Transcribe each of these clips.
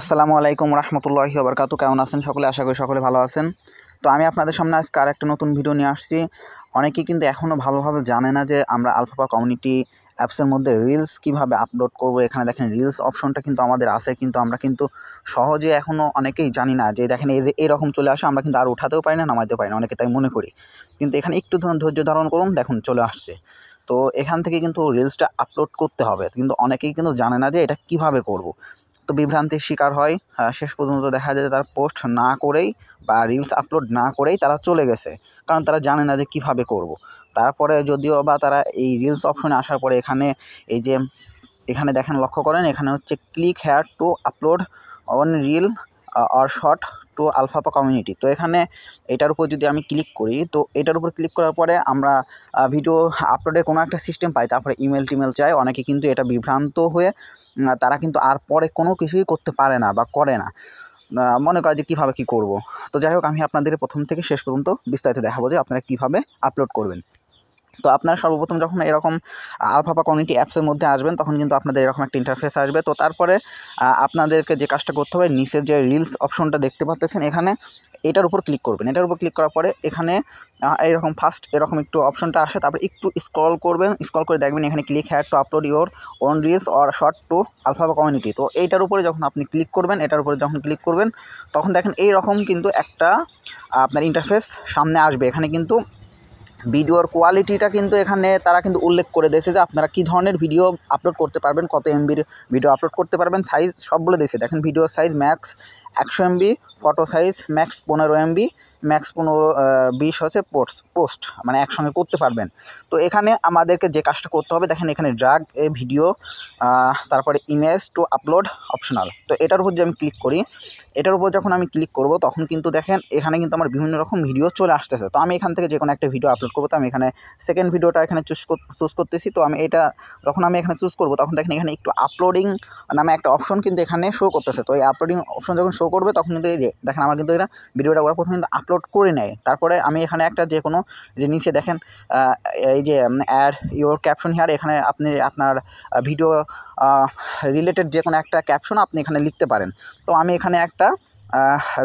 আসসালামু আলাইকুম রহমতুল্লাহি আবরকাত কেমন আছেন সকলে আশা করি সকলে ভালো আছেন তো আমি আপনাদের সামনে আজকে আর একটা নতুন ভিডিও নিয়ে আসছি অনেকে কিন্তু এখনও ভালোভাবে জানে না যে আমরা আলফাপা কমিউনিটি অ্যাপসের মধ্যে রিলস কিভাবে আপলোড করব এখানে দেখেন রিলস অপশনটা কিন্তু আমাদের আছে কিন্তু আমরা কিন্তু সহজে এখনও অনেকেই জানি না যে দেখেন এই যে এরকম চলে আসে আমরা কিন্তু আর উঠাতেও পারি না নামাইতেও পারি না অনেকে তাই মনে করি কিন্তু এখানে একটু ধৈর্য ধারণ করুন দেখুন চলে আসছে তো এখান থেকে কিন্তু রিলসটা আপলোড করতে হবে কিন্তু অনেকেই কিন্তু জানে না যে এটা কিভাবে করব। তো বিভ্রান্তির শিকার হয় শেষ পর্যন্ত দেখা যায় তার পোস্ট না করেই বা রিলস আপলোড না করেই তারা চলে গেছে কারণ তারা জানে না যে কিভাবে করব। তারপরে যদিও বা তারা এই রিলস অপশনে আসার পরে এখানে এই যে এখানে দেখেন লক্ষ্য করেন এখানে হচ্ছে click here to upload on reel or short to আলফাপা কমিউনিটি তো এখানে এটার উপর যদি আমি ক্লিক করি তো এটার উপর ক্লিক করার পরে আমরা ভিডিও আপলোডের কোনো একটা সিস্টেম পাই তারপরে ইমেল টিমেল চাই অনেকে কিন্তু এটা বিভ্রান্ত হয়ে তারা কিন্তু আর পরে কোনো কিছুই করতে পারে না বা করে না মনে করে যে কীভাবে কী করব তো যাই হোক আমি আপনাদের প্রথম থেকে শেষ পর্যন্ত বিস্তারিত দেখাবো যে আপনারা কীভাবে আপলোড করবেন তো আপনারা সর্বপ্রথম যখন এরকম আলফাপা কমিউনিটি অ্যাপসের মধ্যে আসবেন তখন কিন্তু আপনাদের এরকম একটা ইন্টারফেস আসবে তো তারপরে আপনাদেরকে যে কাজটা করতে হবে নিচের যে রিলস অপশনটা দেখতে পাচ্ছেন এখানে এটার উপর ক্লিক করবেন এটার উপর ক্লিক করার পরে এখানে এরকম ফার্স্ট এরকম একটু অপশনটা আসে তারপরে একটু স্ক্রল করবেন স্ক্রল করে দেখবেন এখানে click had to upload your own reels or short to আলফাবা কমিউনিটি তো এইটার উপরে যখন আপনি ক্লিক করবেন এটার উপরে যখন ক্লিক করবেন তখন দেখেন এই রকম কিন্তু একটা আপনার ইন্টারফেস সামনে আসবে এখানে কিন্তু ভিডিওর কোয়ালিটিটা কিন্তু এখানে তারা কিন্তু উল্লেখ করে দিয়েছে যে আপনারা কী ধরনের ভিডিও আপলোড করতে পারবেন কত এমবির ভিডিও আপলোড করতে পারবেন সাইজ সব বলে দিয়েছে দেখেন ভিডিও সাইজ ম্যাক্স একশো এমবি ফটো সাইজ ম্যাক্স পনেরো এমবি ম্যাক্স পনেরো বিশ হচ্ছে পোস্ট পোস্ট মানে একসঙ্গে করতে পারবেন তো এখানে আমাদেরকে যে কাজটা করতে হবে দেখেন এখানে ড্রাগ এ ভিডিও তারপরে ইমেজ টু আপলোড অপশনাল তো এটার উপর যে আমি ক্লিক করি এটার উপর যখন আমি ক্লিক করব তখন কিন্তু দেখেন এখানে কিন্তু আমার বিভিন্ন রকম ভিডিও চলে আসতেছে তো আমি এখান থেকে যে কোনো একটা ভিডিও আপলোড করবো তো আমি এখানে সেকেন্ড ভিডিওটা এখানে চুজ চুজ করতেছি তো আমি এটা যখন আমি এখানে চুজ করবো তখন দেখেন এখানে একটু আপলোডিং নামে একটা অপশন কিন্তু এখানে শো করতেছে তো এই আপলোডিং অপশন যখন শো করবে তখন কিন্তু এই যে দেখেন আমার কিন্তু এটা ভিডিওটা ওরা প্রথমে আপলোড করে নেয় তারপরে আমি এখানে একটা যে কোনো যে নিচে দেখেন এই যে অ্যাড ইউর ক্যাপশন হিয়ার এখানে আপনি আপনার ভিডিও রিলেটেড যে কোনো একটা ক্যাপশন আপনি এখানে লিখতে পারেন তো আমি এখানে একটা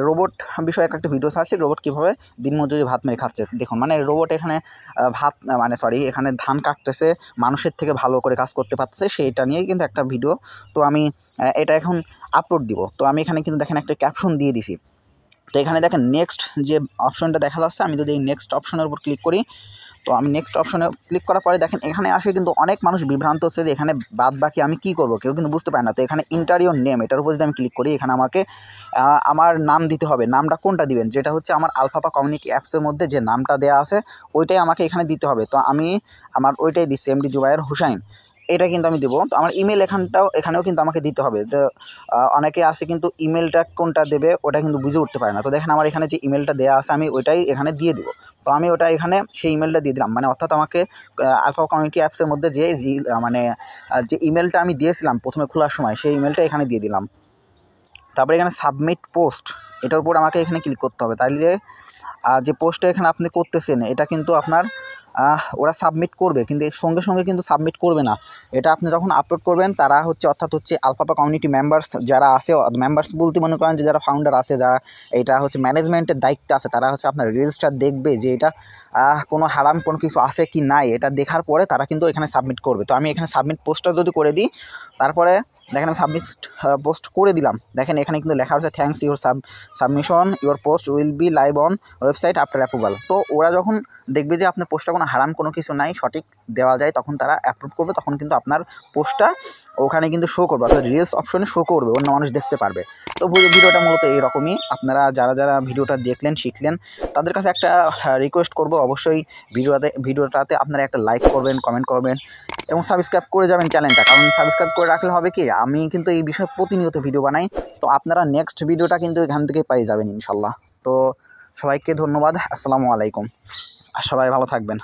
রোবট বিষয়ে একটা ভিডিও সার্চছি রোবট কীভাবে দিনমজুরি ভাত মেরে খাচ্ছে দেখুন মানে রোবট এখানে ভাত মানে সরি এখানে ধান কাটতেছে মানুষের থেকে ভালো করে কাজ করতে পারতেছে সেইটা নিয়েই কিন্তু একটা ভিডিও তো আমি এটা এখন আপলোড দিব তো আমি এখানে কিন্তু দেখেন একটা ক্যাপশন দিয়ে দিছি তো এখানে দেখেন নেক্সট যে অপশনটা দেখা যাচ্ছে আমি যদি এই নেক্সট অপশনের উপর ক্লিক করি তো আমি নেক্সট অপশনে ক্লিক করার পরে দেখেন এখানে আসে কিন্তু অনেক মানুষ বিভ্রান্ত হচ্ছে যে এখানে বাদ বাকি আমি কি করব কেউ কিন্তু বুঝতে পারে না তো এখানে ইন্টারিওর নেম এটার উপর যদি আমি ক্লিক করি এখানে আমাকে আমার নাম দিতে হবে নামটা কোনটা দিবেন যেটা হচ্ছে আমার আলফাপা কমিউনিটি অ্যাপসের মধ্যে যে নামটা দেয়া আছে ওইটাই আমাকে এখানে দিতে হবে তো আমি আমার ওইটাই দিচ্ছি এমডি জুবায়ের হুসাইন এটা কিন্তু আমি দেবো তো আমার ইমেল এখানটাও এখানেও কিন্তু আমাকে দিতে হবে তো অনেকে আসে কিন্তু ইমেলটা কোনটা দেবে ওটা কিন্তু বুঝে উঠতে পারে না তো দেখেন আমার এখানে যে ইমেলটা দেওয়া আছে আমি ওইটাই এখানে দিয়ে দিব তো আমি ওটা এখানে সেই ইমেলটা দিয়ে দিলাম মানে অর্থাৎ আমাকে আলফা কমিউনিটি অ্যাপসের মধ্যে যে মানে যে ইমেলটা আমি দিয়েছিলাম প্রথমে খোলার সময় সেই ইমেলটা এখানে দিয়ে দিলাম তারপরে এখানে সাবমিট পোস্ট এটার উপর আমাকে এখানে ক্লিক করতে হবে তাহলে যে পোস্টটা এখানে আপনি করতেছেন এটা কিন্তু আপনার ওরা সাবমিট করবে কিন্তু এর সঙ্গে সঙ্গে কিন্তু সাবমিট করবে না এটা আপনি যখন আপলোড করবেন তারা হচ্ছে অর্থাৎ হচ্ছে আলফাপা কমিউনিটি মেম্বার্স যারা আসে মেম্বার্স বলতে মনে করেন যে যারা ফাউন্ডার আছে যারা এটা হচ্ছে ম্যানেজমেন্টের দায়িত্ব আছে তারা হচ্ছে আপনার রিলসটা দেখবে যে এটা কোনো হারাম কোনো কিছু আছে কি নাই এটা দেখার পরে তারা কিন্তু এখানে সাবমিট করবে তো আমি এখানে সাবমিট পোস্টটা যদি করে দিই তারপরে দেখেন আমি সাবমিট পোস্ট করে দিলাম দেখেন এখানে কিন্তু লেখা আছে thanks your sub submission your post will be live on website after approval তো ওরা যখন দেখবে যে আপনার পোস্টটা কোনো হারাম কোনো কিছু নাই সঠিক দেওয়া যায় তখন তারা অ্যাপ্রুভ করবে তখন কিন্তু আপনার পোস্টটা ওখানে কিন্তু শো করবে অর্থাৎ রিলস অপশনে শো করবে অন্য মানুষ দেখতে পারবে তো ভিডিওটা মূলত এইরকমই আপনারা যারা যারা ভিডিওটা দেখলেন শিখলেন তাদের কাছে একটা রিকোয়েস্ট হ্যাঁ, করব অবশ্যই ভিডিওতে ভিডিওটাতে আপনারা একটা লাইক করবেন কমেন্ট করবেন এবং সাবস্ক্রাইব করে যাবেন চ্যানেলটা কারণ সাবস্ক্রাইব করে রাখলে হবে কি আমি কিন্তু এই বিষয়ে প্রতিনিয়ত ভিডিও বানাই তো আপনারা নেক্সট ভিডিওটা কিন্তু এখান থেকে পেয়ে যাবেন ইনশাল্লাহ তো সবাইকে ধন্যবাদ আসসালামু আলাইকুম আর সবাই ভালো থাকবেন